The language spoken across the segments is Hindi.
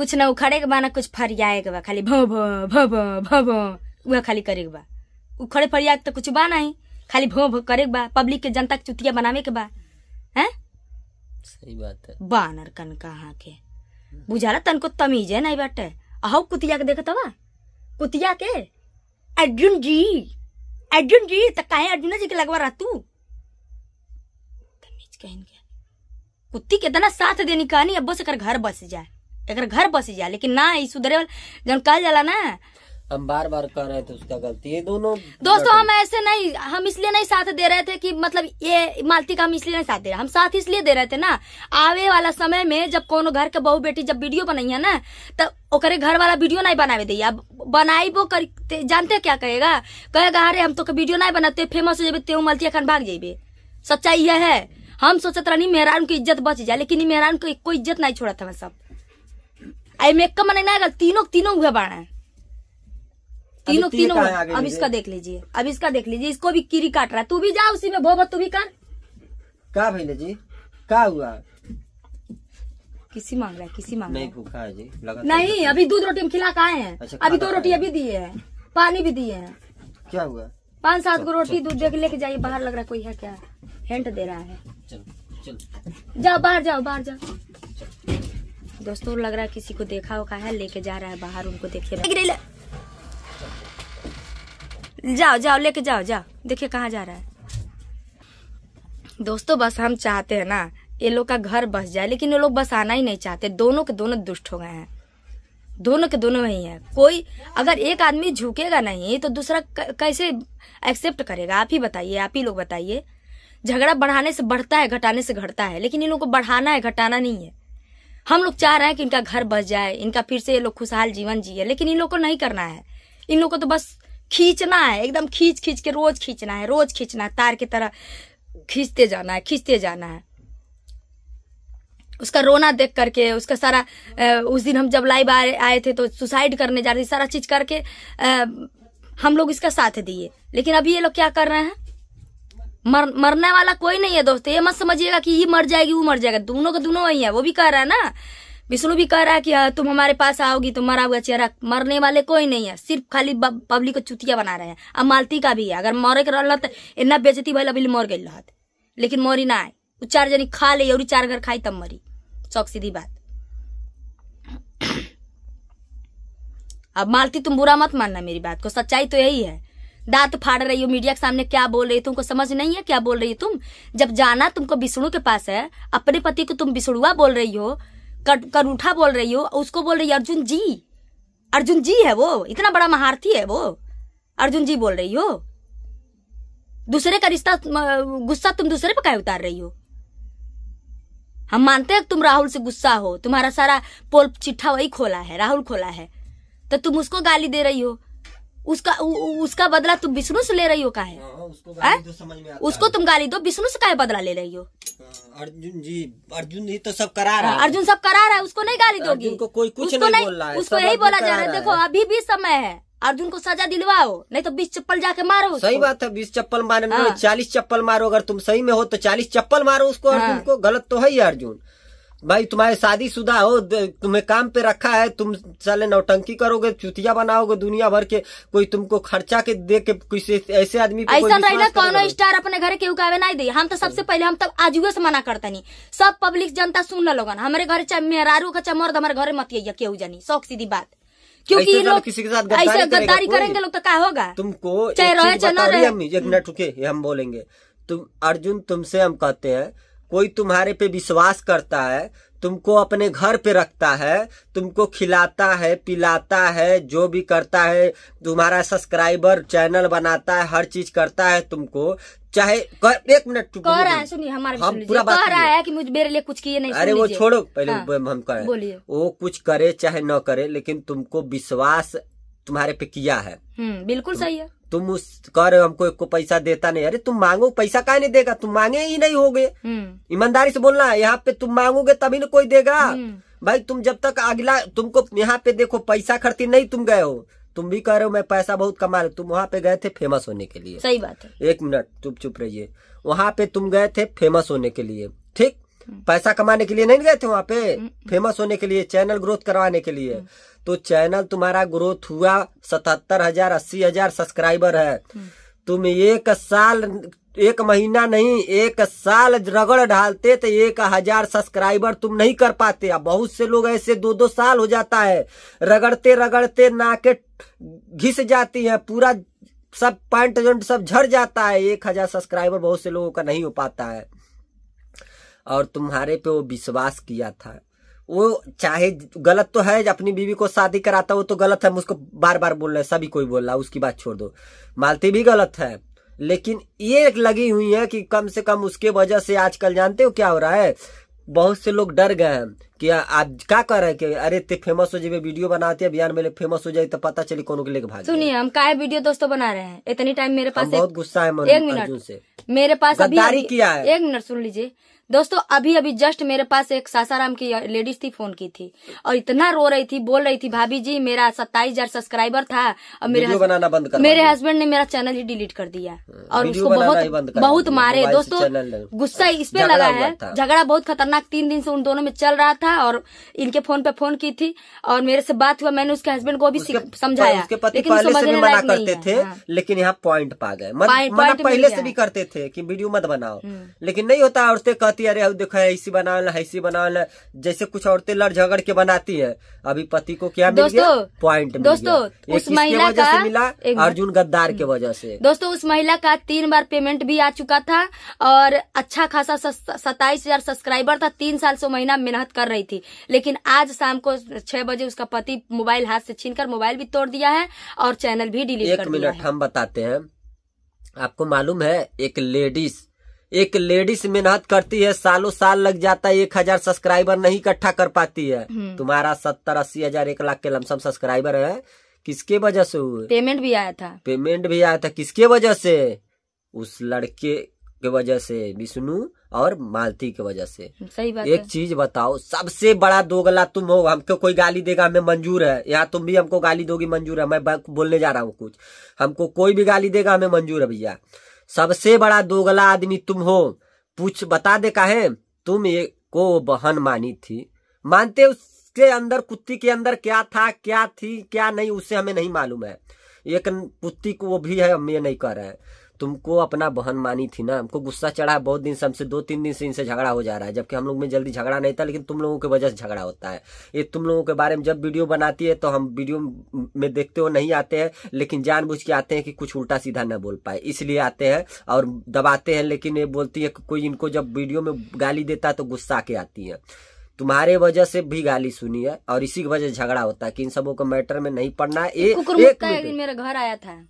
कुछ ना उखड़े के बा ना कुछ फरियाए के बा खाली भो भो भो भो भो भो वह खाली करे के बा उखड़े फरिया तो कुछ बा नहीं खाली भो भो करे के बा पब्लिक के जनता के चुतिया बनावे के बा है सही बात है बानर कन कहा के बुझाला तनको तमीज है नहीं बाटे अहो कुतिया के देखत बा कुतिया के अर्जुन जी अर्जुन जी तो काहे अर्जुन जी के लगवा रहा तू तमीज कहन के कुत्ती के तना साथ देनी कहानी अब्बो से कर घर बस जाए अगर घर बस जाए लेकिन ना ये सुधरे वाला जो कहा जाला ना हम बार बार कह रहे थे उसका गलती है दोनों दोस्तों हम ऐसे नहीं हम इसलिए नहीं साथ दे रहे थे कि मतलब ये मालती का हम इसलिए नहीं साथ दे रहे हम साथ इसलिए दे रहे थे ना आवे वाला समय में जब कोनो घर के बहू बेटी जब वीडियो बनाई है ना तो ओकरे घर वाला वीडियो नहीं बनावे दी अब वो कर जानते क्या कहेगा कहेगा अरे हम तो वीडियो नहीं बनाते फेमस हो जाए तेऊ मालती अखन भाग जेबे सच्चाई यह है हम सोचते रहनी मेहरान की इज्जत बच जाए लेकिन मेहरान को कोई इज्जत नहीं छोड़ा था सब आई मेकअप मन ना तीनों तीनों हुए है तीनों तीनों अब इसका देख लीजिए अब इसका देख लीजिए इसको भी कीरी काट रहा है तू भी जा उसी में भोबत तू भी कर का भैया जी का हुआ किसी मांग रहा है किसी मांग नहीं भूखा है जी लगा नहीं अभी दूध रोटी में खिला खाए हैं अच्छा, अभी दो रोटी अभी दिए हैं पानी भी दिए हैं क्या हुआ पांच सात को रोटी दूध देख लेके जाइए बाहर लग रहा है कोई है क्या हेंट दे रहा है चल चल जाओ बाहर जाओ बाहर जाओ दोस्तों लग रहा है किसी को देखा होगा है लेके जा रहा है बाहर उनको देखिए जाओ जाओ लेके जाओ जाओ देखिए कहाँ जा रहा है दोस्तों बस हम चाहते हैं ना ये लोग का घर बस जाए लेकिन ये लोग बस आना ही नहीं चाहते दोनों के दोनों दुष्ट हो गए हैं दोनों के दोनों वही है कोई अगर एक आदमी झुकेगा नहीं तो दूसरा कैसे एक्सेप्ट करेगा आप ही बताइए आप ही लोग बताइए झगड़ा बढ़ाने से बढ़ता है घटाने से घटता है लेकिन इन लोगों को बढ़ाना है घटाना नहीं है हम लोग चाह रहे हैं कि इनका घर बस जाए इनका फिर से ये लोग खुशहाल जीवन जिए लेकिन इन लोग को नहीं करना है इन लोग को तो बस खींचना है एकदम खींच खींच के रोज खींचना है रोज खींचना है तार की तरह खींचते जाना है खींचते जाना है उसका रोना देख करके उसका सारा उस दिन हम जब लाइव आए थे तो सुसाइड करने जा रहे थे सारा चीज करके हम लोग इसका साथ दिए लेकिन अभी ये लोग क्या कर रहे हैं मर मरने वाला कोई नहीं है दोस्त ये मत समझिएगा कि ये मर जाएगी वो मर जाएगा दोनों का दोनों वही है वो भी कह रहा है ना विष्णु भी कह रहा है कि हाँ, तुम हमारे पास आओगी तो मरा हुआ चेहरा मरने वाले कोई नहीं है सिर्फ खाली पब्लिक को चुतिया बना रहे हैं अब मालती का भी है अगर मोरे के रहा इतना बेचती भाई अभी मर गई रहत लेकिन मोरी ना आए वो चार जनी खा ले और चार घर खाई तब मरी चौक सीधी बात अब मालती तुम बुरा मत मानना मेरी बात को सच्चाई तो यही है दांत फाड़ रही हो मीडिया के सामने क्या बोल रही तुमको समझ नहीं है क्या बोल रही हो तुम जब जाना तुमको विष्णु के पास है अपने पति को तुम विष्णुआ बोल रही हो कर, करूठा बोल रही हो उसको बोल रही अर्जुन जी अर्जुन जी है वो इतना बड़ा महारथी है वो अर्जुन जी बोल रही हो दूसरे का रिश्ता गुस्सा तुम दूसरे पर कह उतार रही हो हम मानते हैं तुम राहुल से गुस्सा हो तुम्हारा सारा पोल चिट्ठा वही खोला है राहुल खोला है तो तुम उसको गाली दे रही हो उसका उ, उसका बदला तुम विष्णु से ले रही हो का हाँ, हाँ, तो है आ, उसको, आ, उसको तुम गाली दो विष्णु से का बदला ले रही हो हाँ, अर्जुन जी अर्जुन जी तो सब करा रहा है अर्जुन सब करा रहा है उसको नहीं गाली दोगी कोई कुछ उसको नहीं, बोल रहा है उसको यही बोला जा रहा है देखो अभी भी समय है अर्जुन को सजा दिलवाओ नहीं तो बीस चप्पल जाके मारो सही बात है बीस चप्पल मारने में चालीस चप्पल मारो अगर तुम सही में हो तो चालीस चप्पल मारो उसको अर्जुन को गलत तो है ही अर्जुन भाई तुम्हारे शुदा हो तुम्हें काम पे रखा है तुम साले नौटंकी करोगे चुतिया बनाओगे दुनिया भर के कोई तुमको खर्चा के दे के किसी ऐसे आदमी ऐसा रही स्टार अपने घर के उगावे ना दे हम तो सबसे पहले हम तब तो आजुए से मना करते नहीं सब पब्लिक जनता सुन लो लोगन हमारे घर चाहे मेहरारू का चाहे मर्द हमारे घर मत ये केहू जानी शौक सीधी बात क्योंकि लोग किसी के साथ गद्दारी करेंगे लोग तो क्या होगा तुमको चाहे रहे चाहे ना रहे एक मिनट रुके हम बोलेंगे तुम अर्जुन तुमसे हम कहते हैं कोई तुम्हारे पे विश्वास करता है तुमको अपने घर पे रखता है तुमको खिलाता है पिलाता है जो भी करता है तुम्हारा सब्सक्राइबर चैनल बनाता है हर चीज करता है तुमको चाहे कर एक मिनट कह रहा है सुनिए हमारे हम पूरा बात रहा है कि मुझे मेरे लिए कुछ किए नहीं अरे वो छोड़ो पहले हाँ, हम करें वो कुछ करे चाहे न करे लेकिन तुमको विश्वास तुम्हारे पे किया है हम्म, बिल्कुल सही है तुम उस हो हमको एक को पैसा देता नहीं अरे तुम मांगो पैसा का नहीं देगा तुम मांगे ही नहीं होगे हम्म। ईमानदारी से बोलना है यहाँ पे तुम मांगोगे तभी ना कोई देगा हम्म। भाई तुम जब तक अगला तुमको यहाँ पे देखो पैसा खर्ची नहीं तुम गए हो तुम भी कह रहे हो मैं पैसा बहुत कमा रहे तुम वहाँ पे गए थे फेमस होने के लिए सही बात है एक मिनट चुप चुप रहिए वहाँ पे तुम गए थे फेमस होने के लिए ठीक पैसा कमाने के लिए नहीं गए थे वहाँ पे फेमस हम्म, हम्म। होने के लिए चैनल ग्रोथ करवाने के लिए हम्म। तो चैनल तुम्हारा ग्रोथ हुआ सतहत्तर हजार अस्सी हजार सब्सक्राइबर है तुम एक साल एक महीना नहीं एक साल रगड़ ढालते तो एक हजार सब्सक्राइबर तुम नहीं कर पाते अब बहुत से लोग ऐसे दो दो साल हो जाता है रगड़ते रगड़ते नाके घिस जाती है पूरा सब पैंट सब झड़ जाता है एक हजार सब्सक्राइबर बहुत से लोगों का नहीं हो पाता है और तुम्हारे पे वो विश्वास किया था वो चाहे गलत तो है अपनी बीवी को शादी कराता वो तो गलत है मुझको बार बार बोल रहे सभी कोई बोल रहा उसकी बात छोड़ दो मालती भी गलत है लेकिन ये लगी हुई है कि कम से कम उसके वजह से आजकल जानते हो क्या हो रहा है बहुत से लोग डर गए हैं कि आप क्या कर रहे हैं अरे ते फेमस हो जाए वीडियो बनाते हैं बिहार में फेमस हो जाए तो पता चले को के लेके भाग सुनिए हम का वीडियो दोस्तों बना रहे हैं इतनी टाइम मेरे पास बहुत गुस्सा है एक मिनट से मेरे पास अभी, किया है एक मिनट सुन लीजिए दोस्तों अभी अभी जस्ट मेरे पास एक सासाराम की लेडीज थी फोन की थी और इतना रो रही थी बोल रही थी भाभी जी मेरा सत्ताईस हजार सब्सक्राइबर था और मेरे बनाना बंद कर मेरे हस्बैंड ने मेरा चैनल ही डिलीट कर दिया हाँ, और उसको बहुत बहुत मारे दोस्तों गुस्सा इस पे लगा है झगड़ा बहुत खतरनाक तीन दिन से उन दोनों में चल रहा था था और इनके फोन पे फोन की थी और मेरे से बात हुआ मैंने उसके हस्बैंड को भी समझाया उसके पति पहले से भी मना करते थे हाँ। लेकिन यहाँ पॉइंट पा गए मना पहले से भी करते थे कि वीडियो मत बनाओ हम्म। लेकिन नहीं होता औरतें कहती अरे देखो ऐसी बनाओ ना ऐसी बनाओ जैसे कुछ औरतें लड़ झगड़ के बनाती है अभी पति को क्या मिल गया पॉइंट दोस्तों उस महिला का मिला अर्जुन गद्दार के हम्म। वजह से दोस्तों उस महिला का तीन बार पेमेंट भी आ चुका था और अच्छा खासा सत्ताईस हजार सब्सक्राइबर था तीन साल से महीना मेहनत कर रही नहीं थी लेकिन आज शाम को छह बजे उसका पति मोबाइल हाथ से छीनकर मोबाइल भी तोड़ दिया है और चैनल भी डिलीट कर दिया है हम बताते हैं आपको मालूम है एक लेडीज एक लेडीज मेहनत करती है सालों साल लग जाता है एक हजार सब्सक्राइबर नहीं इकट्ठा कर पाती है हम्म। तुम्हारा सत्तर अस्सी हजार एक लाख के लमसम सब्सक्राइबर है किसके वजह से हुए पेमेंट भी आया था पेमेंट भी आया था किसके वजह से उस लड़के के वजह से विष्णु और मालती के वजह से सही बात एक चीज बताओ सबसे बड़ा दोगला तुम हो हमको कोई गाली देगा हमें मंजूर है यहाँ तुम भी हमको गाली दोगी मंजूर है मैं बोलने जा रहा हूँ कुछ हमको कोई भी गाली देगा हमें मंजूर है भैया सबसे बड़ा दोगला आदमी तुम हो पूछ बता दे का है तुम ये को बहन मानी थी मानते उसके अंदर कुत्ती के अंदर क्या था क्या थी क्या नहीं उसे हमें नहीं मालूम है एक कुत्ती को वो भी है हम ये नहीं कर रहे हैं तुमको अपना बहन मानी थी ना हमको गुस्सा चढ़ा है बहुत दिन से हमसे दो तीन दिन से इनसे झगड़ा हो जा रहा है जबकि हम लोग में जल्दी झगड़ा नहीं था लेकिन तुम लोगों के वजह से झगड़ा होता है ये तुम लोगों के बारे में जब वीडियो बनाती है तो हम वीडियो में देखते हो नहीं आते हैं लेकिन जानबूझ के आते हैं कि कुछ उल्टा सीधा न बोल पाए इसलिए आते हैं और दबाते हैं लेकिन ये बोलती है कोई इनको जब वीडियो में गाली देता है तो गुस्सा के आती है तुम्हारे वजह से भी गाली सुनी है और इसी की वजह झगड़ा होता है कि इन सबों को मैटर में नहीं पड़ना तो है एक, एक मेरा घर आया था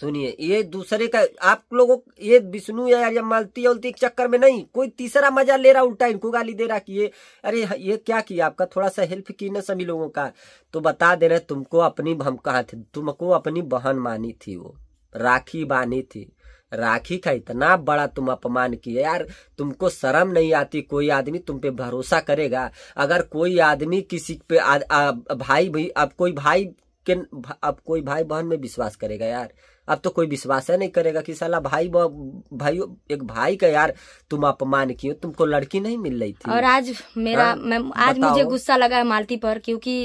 सुनिए ये दूसरे का आप लोगों ये विष्णु यार या मालती उलती के चक्कर में नहीं कोई तीसरा मजा ले रहा उल्टा इनको गाली दे रहा कि ये अरे ये क्या किया आपका थोड़ा सा हेल्प की ना सभी लोगों का तो बता दे रहे तुमको अपनी हम कहा थे तुमको अपनी बहन मानी थी वो राखी बानी थी राखी का इतना बड़ा तुम अपमान किया यार तुमको शर्म नहीं आती कोई आदमी तुम पे भरोसा करेगा अगर कोई आदमी किसी पे आ, आ, भाई भाई अब कोई भाई के अब कोई भाई बहन में विश्वास करेगा यार अब तो कोई विश्वास है नहीं करेगा कि साला भाई भाई एक भाई का यार तुम अपमान किए तुमको लड़की नहीं मिल रही थी और आज मेरा हाँ, मैं आज मुझे गुस्सा लगा है मालती पर क्योंकि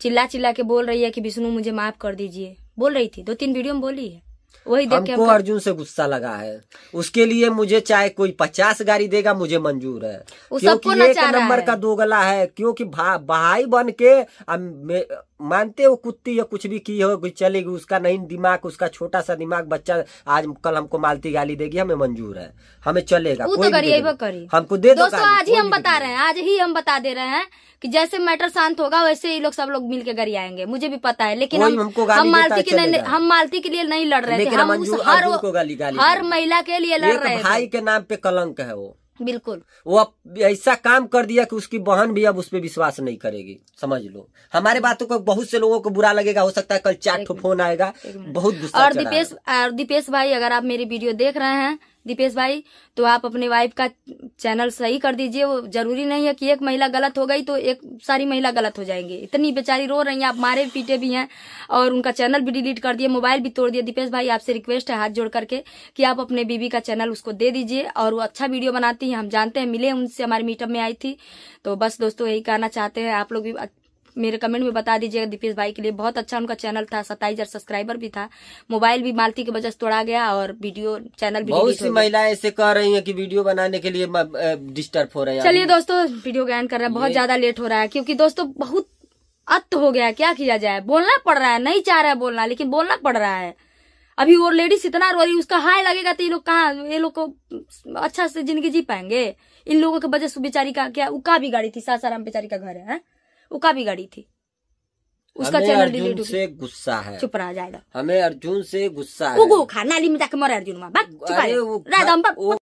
चिल्ला चिल्ला के बोल रही है कि विष्णु मुझे माफ कर दीजिए बोल रही थी दो तीन वीडियो में बोली है वही देखो अर्जुन से गुस्सा लगा है उसके लिए मुझे चाहे कोई पचास गाड़ी देगा मुझे मंजूर है क्योंकि एक नंबर का दोगला है क्योंकि भाई बन के मानते हो कुत्ती या कुछ भी की हो चलेगी उसका नहीं दिमाग उसका छोटा सा दिमाग बच्चा आज कल हमको मालती गाली देगी हमें मंजूर है हमें चलेगा तो कोई तो करी हमको दे दो आज ही हम बता रहे हैं आज ही हम बता दे रहे हैं कि जैसे मैटर शांत होगा वैसे ही लोग सब लोग मिलकर गरी आएंगे मुझे भी पता है लेकिन हम, हमको हम मालती के लिए हम मालती के लिए नहीं लड़ रहे थे हम हर हर महिला के लिए लड़ रहे भाई के नाम पे कलंक है वो बिल्कुल वो अब ऐसा काम कर दिया कि उसकी बहन भी अब उस पर विश्वास नहीं करेगी समझ लो हमारे बातों को बहुत से लोगों को बुरा लगेगा हो सकता है कल चार फोन आएगा बहुत गुस्सा और दीपेश और दीपेश भाई अगर आप मेरी वीडियो देख रहे हैं दीपेश भाई तो आप अपने वाइफ का चैनल सही कर दीजिए वो जरूरी नहीं है कि एक महिला गलत हो गई तो एक सारी महिला गलत हो जाएंगी इतनी बेचारी रो रही हैं आप मारे पीटे भी हैं और उनका चैनल भी डिलीट कर दिए मोबाइल भी तोड़ दिया दीपेश भाई आपसे रिक्वेस्ट है हाथ जोड़ करके कि आप अपने बीबी का चैनल उसको दे दीजिए और वो अच्छा वीडियो बनाती है हम जानते हैं मिले उनसे हमारे मीटअप में आई थी तो बस दोस्तों यही कहना चाहते हैं आप लोग भी मेरे कमेंट में बता दीजिएगा दीपेश भाई के लिए बहुत अच्छा उनका चैनल था सत्ताईस सब्सक्राइबर भी था मोबाइल भी मालती की वजह से तोड़ा गया और वीडियो चैनल भी बहुत सी महिलाएं ऐसे कह रही है की वीडियो बनाने के लिए डिस्टर्ब हो रहे हैं चलिए दोस्तों वीडियो ज्ञान कर रहे हैं बहुत ज्यादा लेट हो रहा है क्योंकि दोस्तों बहुत अत हो गया क्या किया जाए बोलना पड़ रहा है नहीं चाह रहा है बोलना लेकिन बोलना पड़ रहा है अभी वो लेडीज इतना रो रही उसका हाय लगेगा तो ये लोग कहाँ ये लोग को अच्छा से जिंदगी जी पाएंगे इन लोगों के वजह से बेचारी का क्या उका गाड़ी थी सासाराम बेचारी का घर है उका भी गाड़ी थी उसका चैनल डिलीट से गुस्सा है चुप रहा जाएगा हमें अर्जुन से गुस्सा है वो खाना ली में जाके मरे अर्जुन माँ